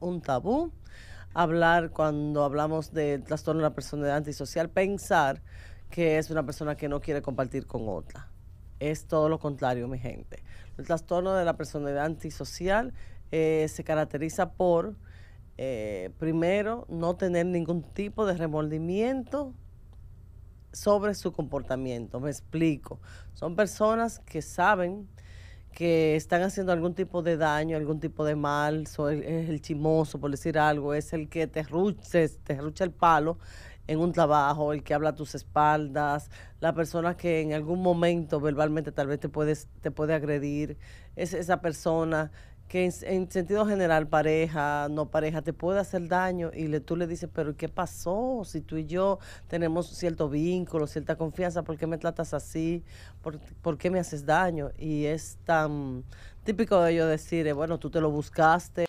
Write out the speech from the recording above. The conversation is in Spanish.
un tabú. Hablar cuando hablamos de trastorno de la personalidad antisocial, pensar que es una persona que no quiere compartir con otra. Es todo lo contrario, mi gente. El trastorno de la personalidad antisocial eh, se caracteriza por, eh, primero, no tener ningún tipo de remordimiento sobre su comportamiento. Me explico. Son personas que saben que están haciendo algún tipo de daño, algún tipo de mal, es el chimoso, por decir algo, es el que te ruche, te rucha el palo en un trabajo, el que habla a tus espaldas, la persona que en algún momento verbalmente tal vez te, te puede agredir, es esa persona que en, sentido general, pareja, no pareja, te puede hacer daño y le, tú le dices, pero ¿qué pasó? Si tú y yo tenemos cierto vínculo, cierta confianza, ¿por qué me tratas así? ¿Por, por qué me haces daño? Y es tan típico de ellos decir, eh, bueno, tú te lo buscaste.